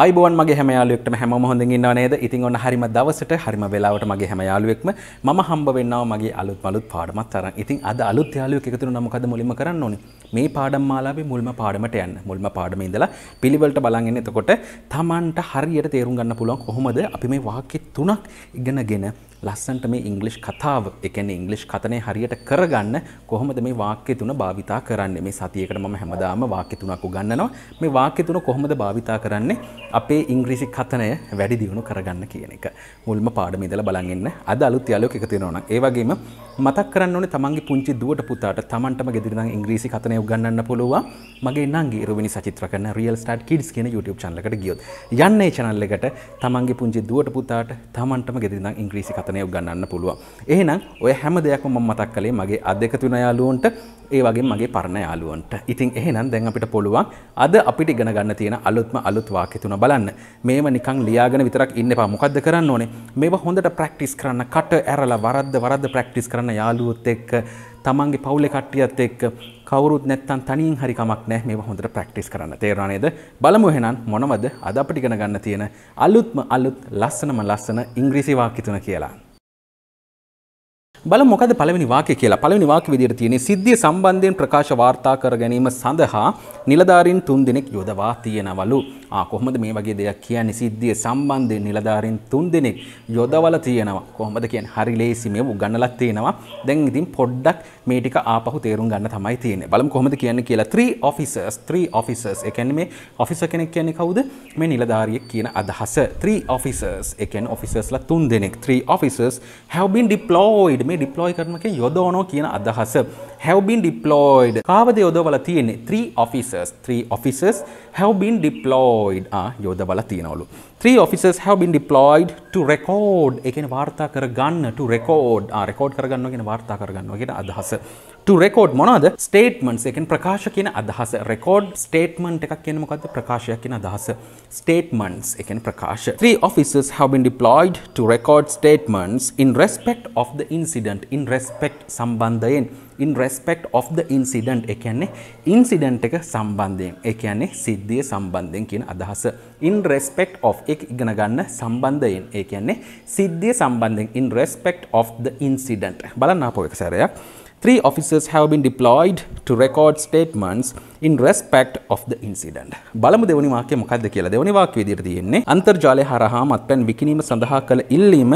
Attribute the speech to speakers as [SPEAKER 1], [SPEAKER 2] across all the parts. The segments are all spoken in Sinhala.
[SPEAKER 1] අයිබෝන් මගේ හැමයාලුවෙක්ටම හැම හොඳින් ඉන්නව නේද ඉතින් ඔන්න හරිම දවසට හරිම වෙලාවට මගේ හැම යාළුවෙක්ම මම හම්බ වෙන්නව මගේ අලුත් මලුත් පාඩමක් අරන්. ඉතින් අද අලුත් යාළුවෙක් එකතු වෙනවා මොකද මුලින්ම කරන්න ඕනේ? මේ පාඩම් මාලාවේ මුල්ම පාඩමට යන්න. මුල්ම පාඩමේ ඉඳලා පිළිවෙලට බලන් ඉන්න. එතකොට Tamanට හරියට තේරුම් ගන්න පුළුවන් කොහොමද අපි මේ වාක්‍ය තුනක් ඉගෙනගෙන ලස්සන්ට මේ ඉංග්ලිෂ් කතාව එකන ඉංගලිෂ් කතනය හරියට කරගන්න කොහොමද මේ වාක්‍ය තුන භාවිතා කරන්නේ මේ සතියකට මම හැමදාම වාක්‍ය තුනක් උගන්නනවා මේ වාක්‍ය තුන කොහොමද භාවිතා කරන්නේ අපේ ඉංග්‍රීසි කතනය වැඩි දියුණු කරගන්න කියන එක මුල්ම පාඩම ඉඳලා බලන් ඉන්න අද අලුත් යාළුවෙක් එකතු වෙනවා නම් ඒ වගේම මතක් කරන්න ඕනේ තමන්ගේ පුංචි දුවට පුතාට තමන්ටම ගෙදර ඉඳන් ඉංග්‍රීසි කතනය උගන්වන්න පුළුවන් මගේ නංගි රොවිනි සචිත්‍ර කරන රියල් ස්ටාර්ට් කිඩ්ස් කියන YouTube channel එකට ගියොත් යන්න ඒ channel එකට තමන්ගේ පුංචි දුවට පුතාට තමන්ටම ගෙදර ඉඳන් ඉංග්‍රීසි කතනය ඝාතනය උගන්වන්න පුළුවන්. එහෙනම් ඔය හැම දෙයක්ම මම මතක් කළේ මගේ අද එකතු වෙන යාළුවන්ට ඒ වගේ මගේ පරණ යාළුවන්ට. ඉතින් එහෙනම් දැන් අපිට පුළුවන් අද අපිට ඉගෙන ගන්න තියෙන අලුත්ම අලුත් වාක්‍ය තුන බලන්න. මේව නිකන් ලියාගෙන විතරක් ඉන්න එපා. මොකද්ද කරන්න ඕනේ? මේව හොඳට ප්‍රැක්ටිස් කරන්න. කට ඇරලා වරද්ද වරද්ද ප්‍රැක්ටිස් කරන්න යාළුවොත් එක්ක තමන්ගේ පවුලේ කට්ටියත් එක්ක කවුරුත් නැත්තම් තනියෙන් හරි කමක් නැහැ මේවා හොඳට ප්‍රැක්ටිස් කරන්න. තේරුණා නේද? බලමු එහෙනම් මොනවද අද අපිට ඉගෙන ගන්න තියෙන අලුත්ම අලුත් ලස්සනම ලස්සන ඉංග්‍රීසි වාක්‍ය තුන කියලා. බල මොකද පළවෙනි වාක්‍ය කියලා. පළවෙනි වාක්‍ය විදිහට තියෙන්නේ සිද්ධිය සම්බන්ධයෙන් ප්‍රකාශ වාර්තා කර ගැනීම සඳහා නිලධාරීන් තුන් දෙනෙක් යොදවා තියෙනවලු. ආ කොහොමද මේ වගේ දෙයක් කියන්නේ සිද්ධිය සම්බන්ධයෙන් නිලධාරීන් තුන් දෙනෙක් යොදවලා තියෙනවා. කොහොමද කියන්නේ? හරි ලේසි මේව උගන්නලා තියෙනවා. දැන් ඉතින් පොඩ්ඩක් මේ ටික ආපහු තේරුම් ගන්න තමයි තියෙන්නේ. බලමු කොහොමද කියන්නේ කියලා. 3 officers 3 officers. ඒ කියන්නේ මේ officer කෙනෙක් කියන්නේ කවුද? මේ නිලධාරියෙක් කියන අදහස. 3 officers. ඒ කියන්නේ officers ලා තුන් දෙනෙක්. 3 officers have been deployed. මේ ඩිප්ලෝයි කරන එක යොදවනෝ කියන අදහස have been deployed කාවද යොදවලා තියෙන්නේ three officers three officers have been deployed ආ යොදවලා තියනවලු three officers have been deployed to record ඒ කියන්නේ වාර්තා කරගන්න to record ආ රෙකෝඩ් කරගන්නවා කියන වාර්තා කරගන්නවා කියන අදහස to record මොනවද statements එකෙන් ප්‍රකාශ කියන අදහස record statement එකක් කියන්නේ මොකද්ද ප්‍රකාශයක් කියන අදහස statements එකෙන් ප්‍රකාශ three officers have been deployed to record statements in respect of the incident in respect සම්බන්ධයෙන් in respect of the incident ඒ කියන්නේ incident එක සම්බන්ධයෙන් ඒ කියන්නේ සිද්ධිය සම්බන්ධයෙන් කියන අදහස in respect of එක ඉගෙන ගන්න සම්බන්ධයෙන් ඒ කියන්නේ සිද්ධිය සම්බන්ධයෙන් in respect of the incident බලන්න අපෝ එක සැරයක් Three officers have been deployed to record statements in respect of the incident. බලමු දෙවනි වාක්‍යය මොකක්ද කියලා. දෙවනි වාක්‍ය විදිහට තියෙන්නේ අන්තර්ජාලය හරහා මත්පැන් විකිණීම සඳහා කළ ඉල්ලීම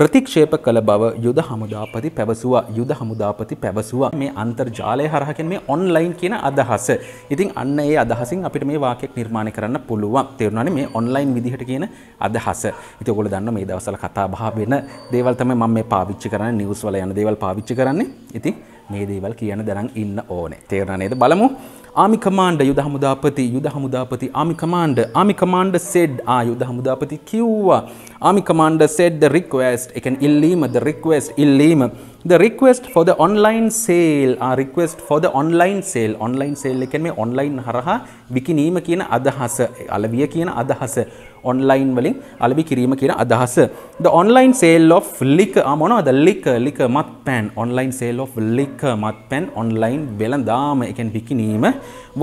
[SPEAKER 1] ප්‍රතික්ෂේප කළ බව යුද හමුදාපති පැවසුවා. යුද හමුදාපති පැවසුවා. මේ අන්තර්ජාලය හරහා කියන්නේ මේ ඔන්ලයින් කියන අදහස. ඉතින් අන්න ඒ අදහසින් අපිට මේ වාක්‍යයක් නිර්මාණය කරන්න පුළුවන්. තේරුණානේ මේ ඔන්ලයින් විදිහට කියන අදහස. ඉතින් ඔයගොල්ලෝ දන්නවා මේ දවස්වල කතා බහ වෙන දේවල් තමයි මම මේ පාවිච්චි කරන්නේ නිවුස් වල යන දේවල් පාවිච්චි කරන්නේ. ඉතින් මේ දේවල් කියන දරන් ඉන්න ඕනේ. තේරුණා නේද? බලමු. Our Army Commander යුද හමුදාපති යුද හමුදාපති Army Commander Army Commander said ආ යුද හමුදාපති කිව්වා Army Commander said the request ඒ කියන්නේ ඉල්ලීම the request ඉල්ලීම the request for the online sale ආ uh, request for the online sale online sale එක කියන්නේ online හරහා විකිනීම කියන අදහස අලවිය කියන අදහස online වලින් අලවි කිරීම කියන අදහස the online sale of liquor ආ uh, මොනවද liquor liquor මත්පැන් online sale of liquor මත්පැන් online වෙළඳාම ඒ කියන්නේ විකිනීම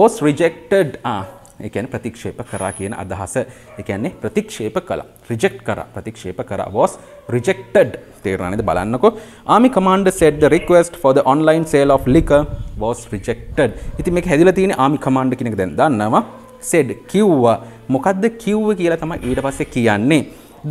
[SPEAKER 1] was rejected ආ uh, එකන ප්‍රතික්ෂේප කරා කියන අදහස එකන්නේ ප්‍රතික්ෂේප කළ රිජෙක්් කර ප්‍රතික්ෂේප කර වෝස් රිජෙක්ටඩ් තේරණද බලන්නකො army commander said request for online sale of ලික වෝස් රිජෙක්ටඩ් ඉති මේ හැදිල තියෙන ආමි කමන්ඩ කෙනෙක් දැන් දන්නවා සෙඩ් කිව්වා මොකක්ද කිව්ව කියලා තම ඊට පස්සේ කියන්නේ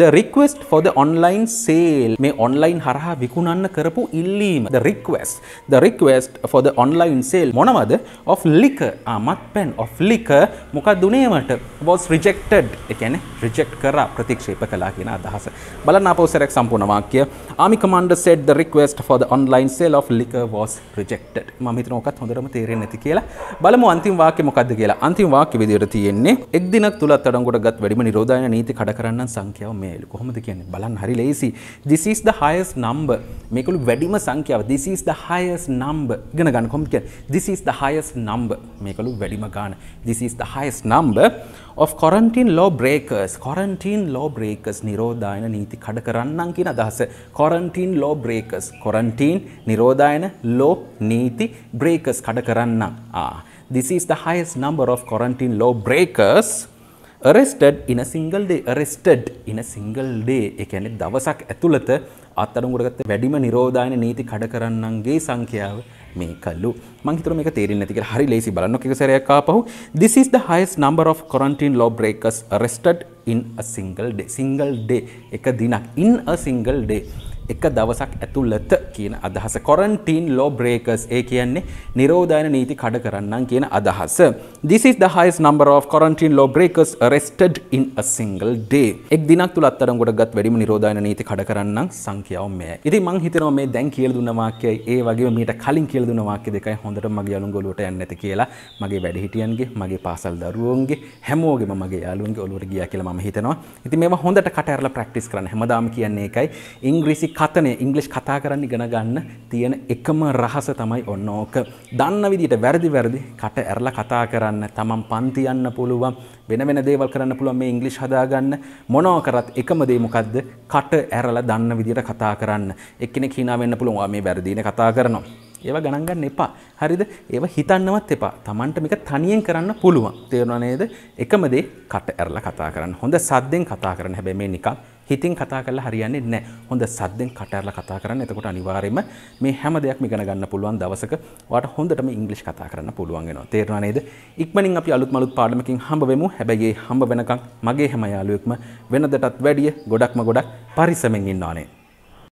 [SPEAKER 1] the request for the online sale මේ ඔන්ලයින් හරහා විකුණන්න කරපු ඉල්ලීම the request the request for the online sale මොනවද of liquor ආ මත්පැන් of liquor මොකක්ද උනේමට was rejected ඒ කියන්නේ reject කරා ප්‍රතික්ෂේප කළා කියන අදහස බලන්න අපෝ සරයක් සම්පූර්ණ වාක්‍ය army commander said the request for the online sale of liquor was rejected මම හිතනවා ඔකත් හොඳටම තේරෙන්නේ නැති කියලා බලමු අන්තිම වාක්‍ය මොකක්ද කියලා අන්තිම වාක්‍ය විදියට තියෙන්නේ එක් දිනක් තුලත් අඩංගුවට ගත් වැඩිම නිරෝධායන නීති කඩ කරන්නන් සංඛ්‍යාව මේ කොහොමද කියන්නේ බලන්න හරි ලේසි this is the highest number මේකළු වැඩිම සංඛ්‍යාව this is the highest number ඉගෙන ගන්න කොහොමද කියන්නේ this is the highest number මේකළු වැඩිම ගාන this is the highest number of quarantine law breakers quarantine law breakers නිරෝධායන නීති කඩ කරන්නම් කියන අදහස quarantine law breakers quarantine නිරෝධායන law නීති breakers කඩ කරන්නම් ah this is the highest number of quarantine law breakers arrested in a single day arrested in a single day ඒ කියන්නේ දවසක් ඇතුළත අත්අඩංගුවට වැඩිම නිරෝධායන නීති කඩ කරන්නන්ගේ සංඛ්‍යාව මේ කළු මං හිතනවා මේක තේරෙන්නේ නැති කියලා හරි ලේසි බලන්න ඔක එක සැරයක් ආපහු this is the highest number of quarantine law breakers arrested in a single day single day එක දිනක් in a single day එක දවසක් ඇතුළත කියන අදහස කොරන්ටීන් ලෝ බ්‍රේකස් ඒ කියන්නේ නිරෝධයන නීති කඩ කරන්නම් කියන අදහස. This is the highest number of quarantine law breakers arrested in a single day. එක් දිනක් තුල අත්අඩංගුවට ගත් වැඩිම නිරෝධයන නීති කඩ කරන්නම් සංඛ්‍යාව මෙයයි. ඉතින් මං හිතනවා මේ දැන් කියලා දුන්න වාක්‍යයි ඒ වගේම මීට කලින් කියලා දුන්න වාක්‍ය දෙකයි හොඳට මගේ යාළුන් ගොළුවට යන්නේ නැති කියලා මගේ වැඩිහිටියන්ගේ මගේ පාසල් දරුවෝන්ගේ හැමෝගෙම මගේ යාළුවන්ගේ ඔළුවට ගියා කියලා මම හිතනවා. ඉතින් මේවා හොඳට කට ඇරලා ප්‍රැක්ටිස් කරන්න හැමදාම කියන්නේ ඒකයි. ඉංග්‍රීසි කතනය ඉංගලිෂ් කතා කරන්න ඉගෙන ගන්න තියෙන එකම රහස තමයි ඔන්න ඕක. දන්න විදිහට වැරදි වැරදි කට ඇරලා කතා කරන්න, තමන් පන්ති යන්න පුළුවන්, වෙන වෙන දේවල් කරන්න පුළුවන් මේ ඉංගලිෂ් හදාගන්න. මොනවා කරත් එකම දේ මොකද්ද? කට ඇරලා දන්න විදිහට කතා කරන්න. එක්කෙනෙක් hina වෙන්න පුළුවන්. මේ වැරදීනේ කතා කරනවා. ඒව ගණන් ගන්න එපා. හරිද? ඒව හිතන්නවත් එපා. Tamanට මේක තනියෙන් කරන්න පුළුවන්. තේරුණා නේද? එකම දේ කට ඇරලා කතා කරන්න. හොඳ සද්දෙන් කතා කරන්න. හැබැයි මේ නිකන් හිතින් කතා කරලා හරියන්නේ නැහැ. හොඳ සද්දෙන් කටහරලා කතා කරන්න. එතකොට අනිවාර්යයෙන්ම මේ හැම දෙයක්ම ඉගෙන ගන්න පුළුවන් දවසක ඔයාට හොඳටම ඉංග්‍රීසි කතා කරන්න පුළුවන් වෙනවා. තේරෙනවා නේද? ඉක්මනින් අපි අලුත් මලුත් පාඩමකින් හම්බ වෙමු. හැබැයි මේ හම්බ වෙනකන් මගේ හැම යාළුවෙක්ම වෙනදටත් වැඩිය ගොඩක්ම ගොඩක් පරිස්සමෙන් ඉන්න ඕනේ.